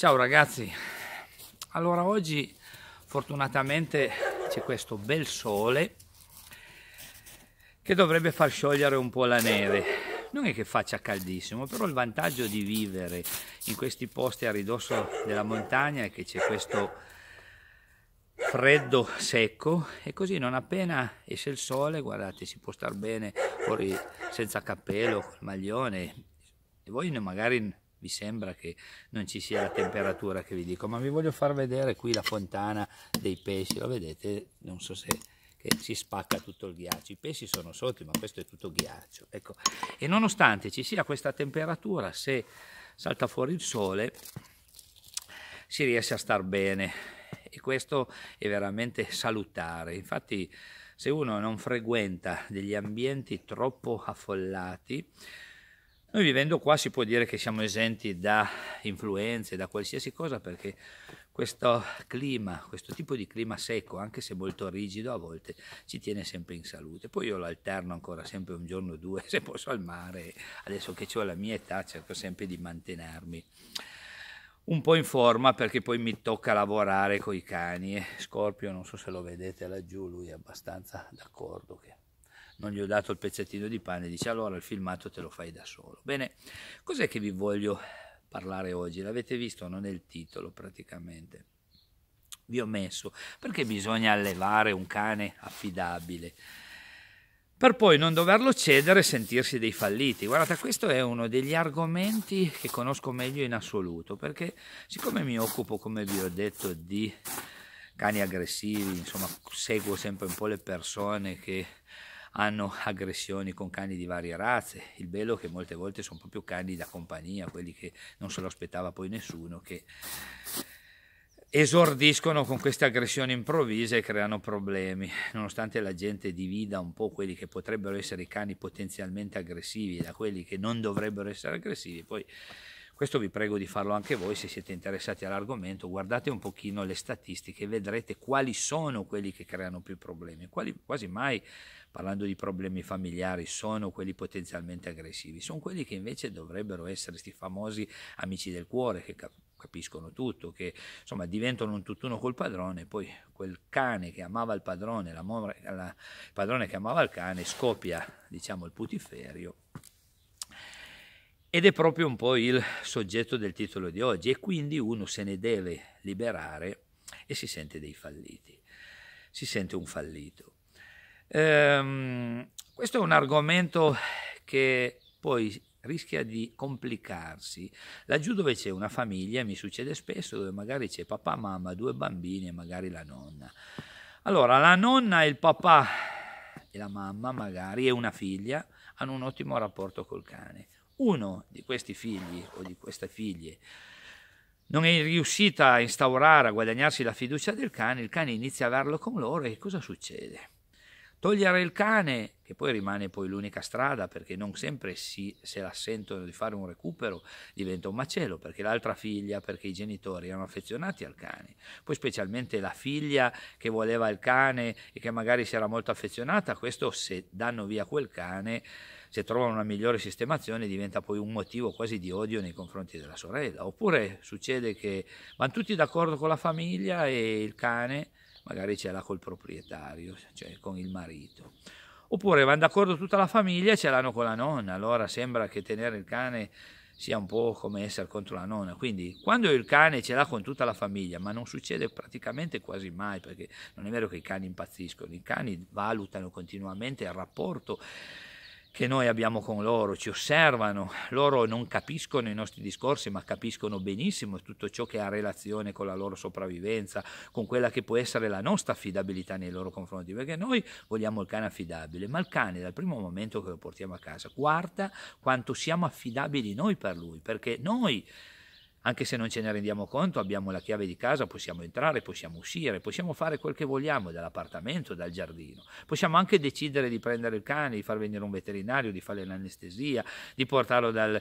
Ciao ragazzi, allora oggi fortunatamente c'è questo bel sole che dovrebbe far sciogliere un po' la neve. Non è che faccia caldissimo, però il vantaggio di vivere in questi posti a ridosso della montagna è che c'è questo freddo secco e così non appena esce il sole, guardate, si può star bene fuori senza cappello, col maglione e voi magari vi sembra che non ci sia la temperatura che vi dico, ma vi voglio far vedere qui la fontana dei pesci, lo vedete, non so se si spacca tutto il ghiaccio, i pesci sono sotto ma questo è tutto ghiaccio, ecco. e nonostante ci sia questa temperatura, se salta fuori il sole si riesce a star bene e questo è veramente salutare, infatti se uno non frequenta degli ambienti troppo affollati, noi vivendo qua si può dire che siamo esenti da influenze, da qualsiasi cosa, perché questo clima, questo tipo di clima secco, anche se molto rigido a volte, ci tiene sempre in salute. Poi io lo alterno ancora sempre un giorno o due, se posso al mare, adesso che ho la mia età cerco sempre di mantenermi un po' in forma perché poi mi tocca lavorare con i cani. Scorpio, non so se lo vedete laggiù, lui è abbastanza d'accordo che non gli ho dato il pezzettino di pane, dice allora il filmato te lo fai da solo. Bene, cos'è che vi voglio parlare oggi? L'avete visto, non è il titolo praticamente. Vi ho messo perché bisogna allevare un cane affidabile per poi non doverlo cedere e sentirsi dei falliti. Guardate, questo è uno degli argomenti che conosco meglio in assoluto, perché siccome mi occupo, come vi ho detto, di cani aggressivi, insomma, seguo sempre un po' le persone che hanno aggressioni con cani di varie razze, il bello è che molte volte sono proprio cani da compagnia, quelli che non se lo aspettava poi nessuno, che esordiscono con queste aggressioni improvvise e creano problemi. Nonostante la gente divida un po' quelli che potrebbero essere i cani potenzialmente aggressivi da quelli che non dovrebbero essere aggressivi, poi questo vi prego di farlo anche voi se siete interessati all'argomento, guardate un pochino le statistiche e vedrete quali sono quelli che creano più problemi, quali quasi mai parlando di problemi familiari sono quelli potenzialmente aggressivi, sono quelli che invece dovrebbero essere questi famosi amici del cuore che cap- capiscono tutto, che insomma diventano un tutt'uno col padrone, poi quel cane che amava il padrone, la, il padrone che amava il cane scoppia diciamo il putiferio ed è proprio un po' il soggetto del titolo di oggi e quindi uno se ne deve liberare e si sente dei falliti, si sente un fallito. Ehm, questo è un argomento che poi rischia di complicarsi laggiù dove c'è una famiglia, mi succede spesso, dove magari c'è papà, mamma, due bambini e magari la nonna. Allora, la nonna e il papà e la mamma magari e una figlia hanno un ottimo rapporto col cane uno di questi figli o di queste figlie non è riuscita a instaurare, a guadagnarsi la fiducia del cane, il cane inizia a averlo con loro e cosa succede? Togliere il cane, che poi rimane poi l'unica strada perché non sempre si, se la sentono di fare un recupero diventa un macello perché l'altra figlia, perché i genitori erano affezionati al cane. Poi specialmente la figlia che voleva il cane e che magari si era molto affezionata, questo se danno via quel cane, se trovano una migliore sistemazione diventa poi un motivo quasi di odio nei confronti della sorella. Oppure succede che vanno tutti d'accordo con la famiglia e il cane magari ce l'ha col proprietario, cioè con il marito. Oppure vanno d'accordo tutta la famiglia e ce l'hanno con la nonna, allora sembra che tenere il cane sia un po' come essere contro la nonna. Quindi quando il cane ce l'ha con tutta la famiglia, ma non succede praticamente quasi mai, perché non è vero che i cani impazziscono, i cani valutano continuamente il rapporto che noi abbiamo con loro, ci osservano, loro non capiscono i nostri discorsi, ma capiscono benissimo tutto ciò che ha relazione con la loro sopravvivenza, con quella che può essere la nostra affidabilità nei loro confronti, perché noi vogliamo il cane affidabile, ma il cane dal primo momento che lo portiamo a casa guarda quanto siamo affidabili noi per lui, perché noi anche se non ce ne rendiamo conto, abbiamo la chiave di casa, possiamo entrare, possiamo uscire, possiamo fare quel che vogliamo dall'appartamento, dal giardino. Possiamo anche decidere di prendere il cane, di far venire un veterinario, di fare l'anestesia, di portarlo dal,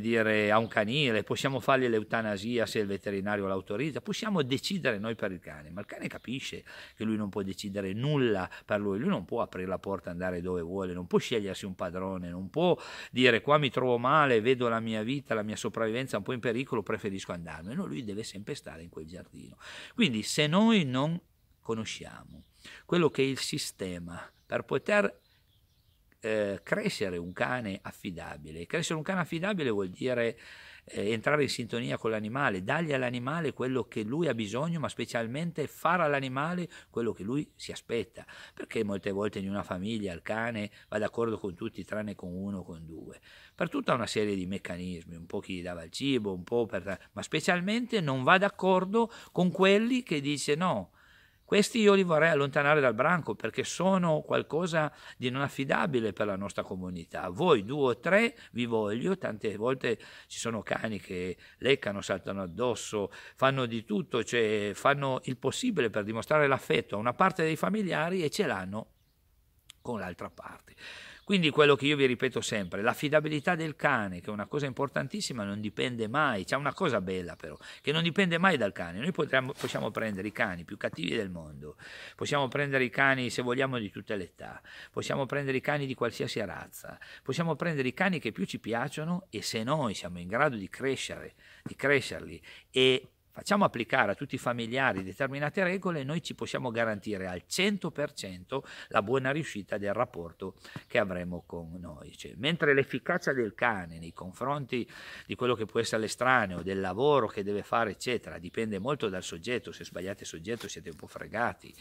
dire, a un canile, possiamo fargli l'eutanasia se il veterinario l'autorizza, possiamo decidere noi per il cane, ma il cane capisce che lui non può decidere nulla per lui, lui non può aprire la porta e andare dove vuole, non può scegliersi un padrone, non può dire qua mi trovo male, vedo la mia vita, la mia sopravvivenza un po' in pericolo, altro, preferisco andarmene. lui deve sempre stare in quel giardino. Quindi se noi non conosciamo quello che è il sistema per poter eh, crescere un cane affidabile, crescere un cane affidabile vuol dire eh, entrare in sintonia con l'animale, dargli all'animale quello che lui ha bisogno, ma specialmente fare all'animale quello che lui si aspetta, perché molte volte in una famiglia il cane va d'accordo con tutti tranne con uno o con due per tutta una serie di meccanismi, un po' chi gli dava il cibo, un po' per... ma specialmente non va d'accordo con quelli che dice no, questi io li vorrei allontanare dal branco perché sono qualcosa di non affidabile per la nostra comunità. Voi due o tre vi voglio, tante volte ci sono cani che leccano, saltano addosso, fanno di tutto, cioè fanno il possibile per dimostrare l'affetto a una parte dei familiari e ce l'hanno con l'altra parte. Quindi quello che io vi ripeto sempre, l'affidabilità del cane, che è una cosa importantissima, non dipende mai, c'è una cosa bella però, che non dipende mai dal cane. Noi potremmo, possiamo prendere i cani più cattivi del mondo, possiamo prendere i cani, se vogliamo, di tutte le età, possiamo prendere i cani di qualsiasi razza, possiamo prendere i cani che più ci piacciono e se noi siamo in grado di crescere, di crescerli e facciamo applicare a tutti i familiari determinate regole, noi ci possiamo garantire al 100% la buona riuscita del rapporto che avremo con noi. Cioè, mentre l'efficacia del cane nei confronti di quello che può essere l'estraneo, del lavoro che deve fare, eccetera, dipende molto dal soggetto, se sbagliate soggetto siete un po' fregati,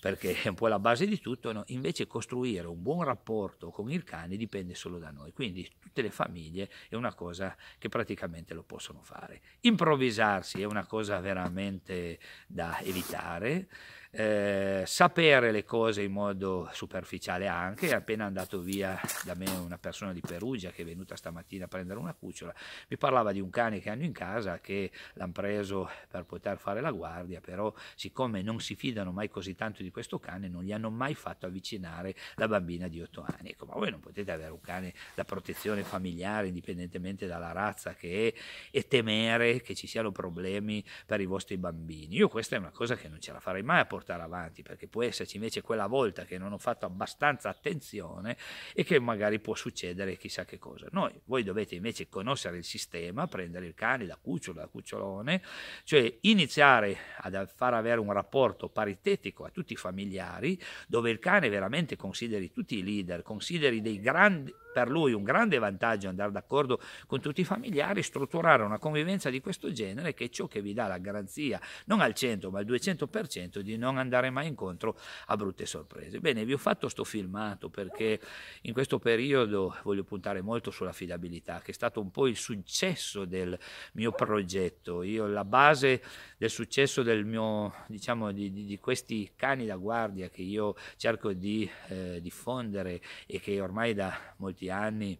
perché è un po' la base di tutto, no? invece costruire un buon rapporto con il cane dipende solo da noi, quindi tutte le famiglie è una cosa che praticamente lo possono fare. Improvvisarsi è una una cosa veramente da evitare. Eh, sapere le cose in modo superficiale anche, è appena andato via da me una persona di Perugia che è venuta stamattina a prendere una cucciola, mi parlava di un cane che hanno in casa che l'hanno preso per poter fare la guardia, però siccome non si fidano mai così tanto di questo cane non gli hanno mai fatto avvicinare la bambina di 8 anni, ecco ma voi non potete avere un cane da protezione familiare indipendentemente dalla razza che è e temere che ci siano problemi per i vostri bambini, io questa è una cosa che non ce la farei mai a portare portare avanti, perché può esserci invece quella volta che non ho fatto abbastanza attenzione e che magari può succedere chissà che cosa. Noi, voi dovete invece conoscere il sistema, prendere il cane da cucciolo da cucciolone, cioè iniziare a far avere un rapporto paritetico a tutti i familiari, dove il cane veramente consideri tutti i leader, consideri dei grandi per lui un grande vantaggio andare d'accordo con tutti i familiari, strutturare una convivenza di questo genere che è ciò che vi dà la garanzia, non al 100 ma al 200% di non andare mai incontro a brutte sorprese. Bene, vi ho fatto sto filmato perché in questo periodo voglio puntare molto sull'affidabilità, che è stato un po' il successo del mio progetto. Io la base del successo del mio, diciamo, di, di, di questi cani da guardia che io cerco di eh, diffondere e che ormai da molti anni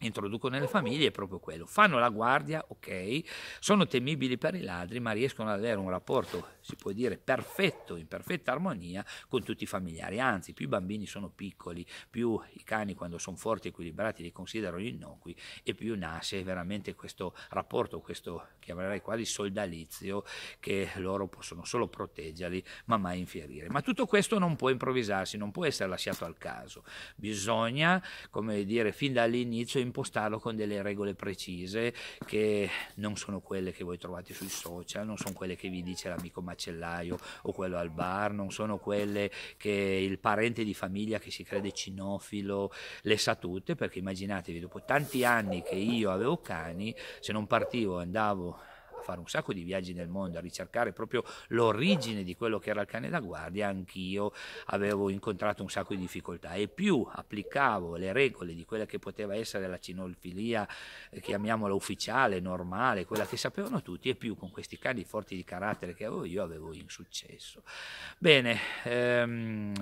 introducono nelle famiglie è proprio quello. Fanno la guardia, ok, sono temibili per i ladri, ma riescono ad avere un rapporto si può dire perfetto, in perfetta armonia con tutti i familiari, anzi più i bambini sono piccoli, più i cani quando sono forti e equilibrati li considerano innocui e più nasce veramente questo rapporto, questo chiamerei quasi soldalizio che loro possono solo proteggerli ma mai infierire. Ma tutto questo non può improvvisarsi, non può essere lasciato al caso, bisogna come dire fin dall'inizio impostarlo con delle regole precise che non sono quelle che voi trovate sui social, non sono quelle che vi dice l'amico Matteo macellaio o quello al bar, non sono quelle che il parente di famiglia che si crede cinofilo le sa tutte, perché immaginatevi, dopo tanti anni che io avevo cani, se non partivo andavo fare un sacco di viaggi nel mondo, a ricercare proprio l'origine di quello che era il cane da guardia, anch'io avevo incontrato un sacco di difficoltà e più applicavo le regole di quella che poteva essere la cinofilia, eh, chiamiamola ufficiale, normale, quella che sapevano tutti, e più con questi cani forti di carattere che avevo io avevo insuccesso. Bene, ehm,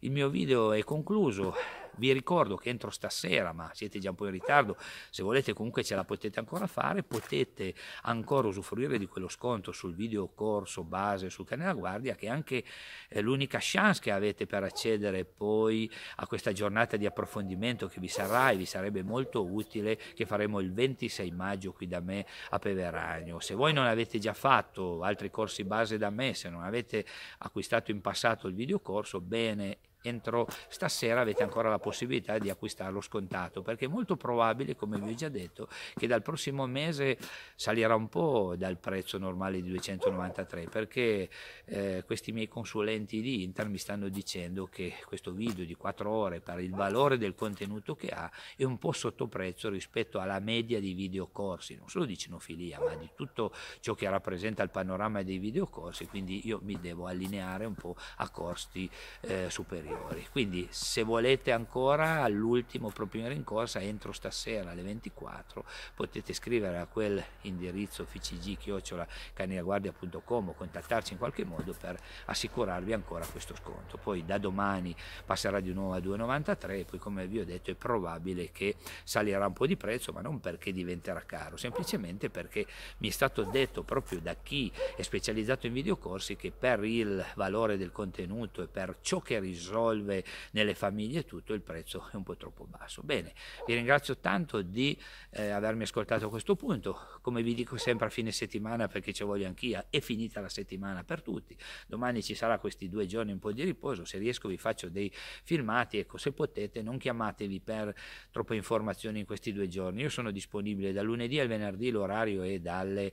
il mio video è concluso. Vi ricordo che entro stasera, ma siete già un po' in ritardo, se volete comunque ce la potete ancora fare, potete ancora usufruire di quello sconto sul video corso base sul canale Guardia, che è anche eh, l'unica chance che avete per accedere poi a questa giornata di approfondimento che vi sarà e vi sarebbe molto utile che faremo il 26 maggio qui da me a Peveragno. Se voi non avete già fatto altri corsi base da me, se non avete acquistato in passato il video corso, bene entro stasera avete ancora la possibilità di acquistarlo scontato perché è molto probabile come vi ho già detto che dal prossimo mese salirà un po' dal prezzo normale di 293 perché eh, questi miei consulenti di Inter mi stanno dicendo che questo video di 4 ore per il valore del contenuto che ha è un po' sotto prezzo rispetto alla media di videocorsi non solo di cinofilia ma di tutto ciò che rappresenta il panorama dei videocorsi quindi io mi devo allineare un po' a costi eh, superiori superiori. Quindi se volete ancora all'ultimo proprimere in corsa entro stasera alle 24 potete scrivere a quel indirizzo fcg-canilaguardia.com o contattarci in qualche modo per assicurarvi ancora questo sconto. Poi da domani passerà di nuovo a 2,93 e poi come vi ho detto è probabile che salirà un po' di prezzo ma non perché diventerà caro, semplicemente perché mi è stato detto proprio da chi è specializzato in videocorsi che per il valore del contenuto e per ciò che risolve risolve nelle famiglie tutto, il prezzo è un po' troppo basso. Bene, vi ringrazio tanto di eh, avermi ascoltato a questo punto. Come vi dico sempre a fine settimana, perché ci voglio anch'io, è finita la settimana per tutti. Domani ci sarà questi due giorni un po' di riposo. Se riesco vi faccio dei filmati. Ecco, se potete, non chiamatevi per troppe informazioni in questi due giorni. Io sono disponibile da lunedì al venerdì, l'orario è dalle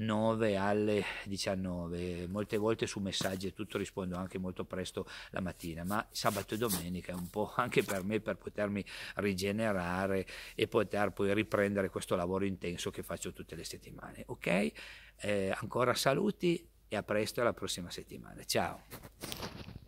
9 alle 19. Molte volte su messaggi e tutto rispondo anche molto presto la mattina, ma sabato e domenica è un po' anche per me per potermi rigenerare e poter poi riprendere questo lavoro intenso che faccio tutte le settimane. Ok? Eh, ancora saluti e a presto alla prossima settimana. Ciao.